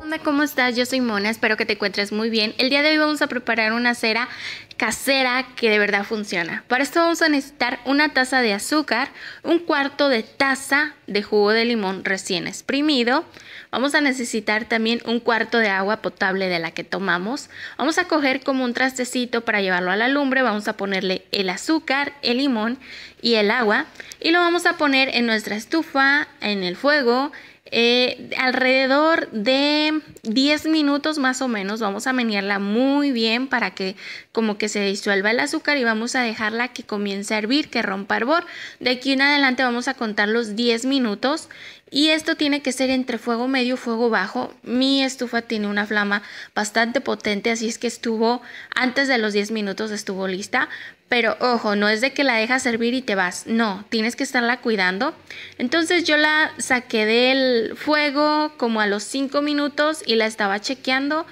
Hola, ¿cómo estás? Yo soy Mona, espero que te encuentres muy bien. El día de hoy vamos a preparar una cera casera que de verdad funciona. Para esto vamos a necesitar una taza de azúcar, un cuarto de taza de jugo de limón recién exprimido. Vamos a necesitar también un cuarto de agua potable de la que tomamos. Vamos a coger como un trastecito para llevarlo a la lumbre. Vamos a ponerle el azúcar, el limón y el agua. Y lo vamos a poner en nuestra estufa, en el fuego, eh, alrededor de 10 minutos más o menos vamos a menearla muy bien para que como que se disuelva el azúcar y vamos a dejarla que comience a hervir, que rompa hervor. De aquí en adelante vamos a contar los 10 minutos y esto tiene que ser entre fuego medio, fuego bajo. Mi estufa tiene una flama bastante potente, así es que estuvo, antes de los 10 minutos estuvo lista. Pero ojo, no es de que la dejas hervir y te vas, no, tienes que estarla cuidando. Entonces yo la saqué del fuego como a los 5 minutos y la estaba chequeando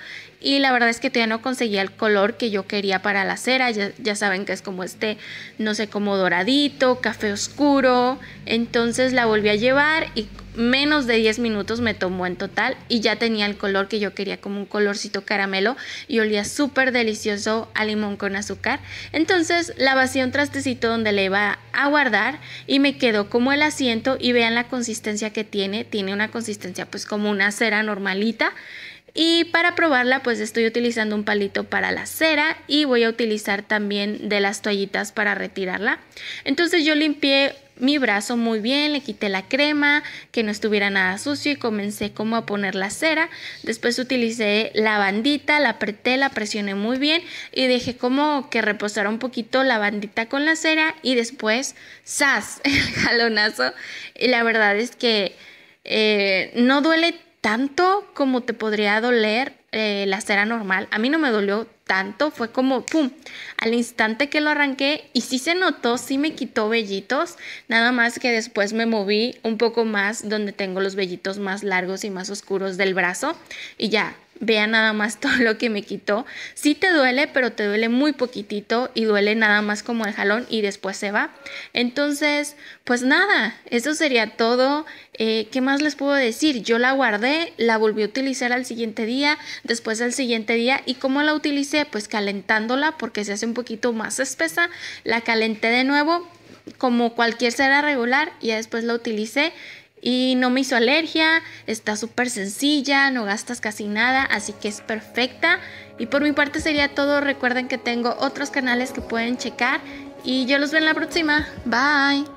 y la verdad es que todavía no conseguía el color que yo quería para la cera, ya, saben que es como este, no sé, como doradito, café oscuro, entonces la volví a llevar y menos de 10 minutos me tomó en total y ya tenía el color que yo quería, como un colorcito caramelo y olía súper delicioso a limón con azúcar. Entonces la vacié un trastecito donde le iba a guardar y me quedó como el asiento y vean la consistencia que tiene, tiene una consistencia pues como una cera normalita y para probarla pues estoy utilizando un palito para la cera y voy a utilizar también de las toallitas para retirarla. Entonces yo limpié mi brazo muy bien, le quité la crema, que no estuviera nada sucio y comencé como a poner la cera. Después utilicé la bandita, la apreté, la presioné muy bien y dejé como que reposara un poquito la bandita con la cera y después ¡zas! el jalonazo. Y la verdad es que eh, no duele tanto como te podría doler eh, la cera normal. A mí no me dolió tanto, fue como, ¡pum!, al instante que lo arranqué y sí se notó, sí me quitó vellitos, nada más que después me moví un poco más donde tengo los vellitos más largos y más oscuros del brazo y ya, Vea nada más todo lo que me quitó. Sí te duele, pero te duele muy poquitito y duele nada más como el jalón y después se va. Entonces, pues nada, eso sería todo. Eh, ¿Qué más les puedo decir? Yo la guardé, la volví a utilizar al siguiente día, después al siguiente día. ¿Y cómo la utilicé? Pues calentándola porque se hace un poquito más espesa. La calenté de nuevo como cualquier cera regular y después la utilicé y no me hizo alergia, está súper sencilla, no gastas casi nada, así que es perfecta. Y por mi parte sería todo, recuerden que tengo otros canales que pueden checar y yo los veo en la próxima. Bye.